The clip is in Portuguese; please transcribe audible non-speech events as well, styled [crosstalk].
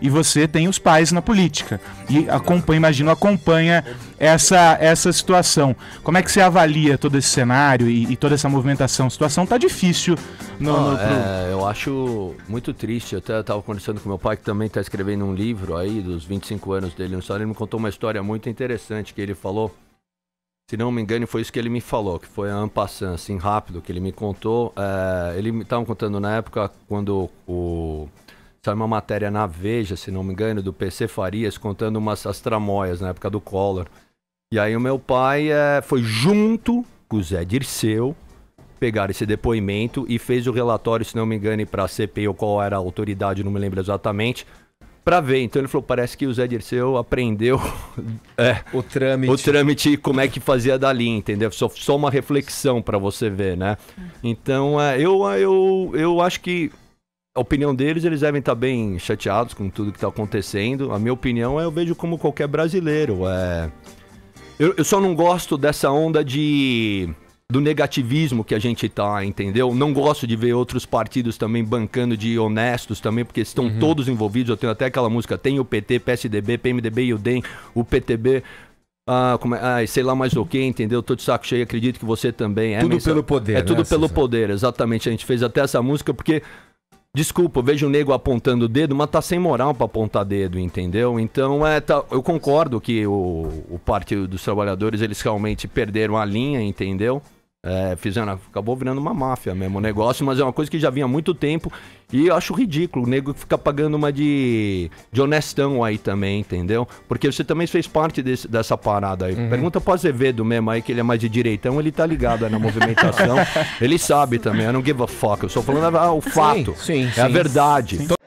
E você tem os pais na política. E acompanha, imagino, acompanha essa, essa situação. Como é que você avalia todo esse cenário e, e toda essa movimentação? A situação tá difícil. No, no pro... é, eu acho muito triste. Eu até estava conversando com meu pai, que também está escrevendo um livro aí dos 25 anos dele no Ele me contou uma história muito interessante que ele falou se não me engano, foi isso que ele me falou, que foi a passando assim rápido que ele me contou. É, ele me estava contando na época quando o saiu uma matéria na Veja, se não me engano, do PC Farias contando umas as tramóias na época do Collor. E aí o meu pai é, foi junto com o Zé Dirceu pegar esse depoimento e fez o relatório, se não me engano, para a CPI ou qual era a autoridade, não me lembro exatamente, para ver. Então ele falou, parece que o Zé Dirceu aprendeu [laughs] é, o trâmite, o trâmite como é que fazia dali, entendeu? Só, só uma reflexão para você ver, né? Então é, eu, eu, eu acho que a opinião deles, eles devem estar tá bem chateados com tudo que está acontecendo. A minha opinião é, eu vejo como qualquer brasileiro. É... Eu, eu só não gosto dessa onda de do negativismo que a gente tá, entendeu? Não gosto de ver outros partidos também bancando de honestos também, porque estão uhum. todos envolvidos. Eu tenho até aquela música, tem o PT, PSDB, PMDB e o DEM, o PTB. Ah, como é, ah, sei lá mais o que, entendeu? Tô de saco cheio, acredito que você também. É, tudo pelo poder. É né, tudo pelo poder, exatamente. A gente fez até essa música porque Desculpa, eu vejo o nego apontando o dedo, mas tá sem moral para apontar dedo, entendeu? Então, é, tá, eu concordo que o, o Partido dos Trabalhadores, eles realmente perderam a linha, entendeu? É, fizeram, acabou virando uma máfia mesmo o negócio, mas é uma coisa que já vinha há muito tempo e eu acho ridículo. O nego ficar pagando uma de, de honestão aí também, entendeu? Porque você também fez parte desse, dessa parada aí. Uhum. Pergunta pro Azevedo mesmo aí, que ele é mais de direitão, ele tá ligado na movimentação. [laughs] ele sabe também, eu não give a fuck. Eu só falando ah, o fato, sim, é sim, é sim. a verdade.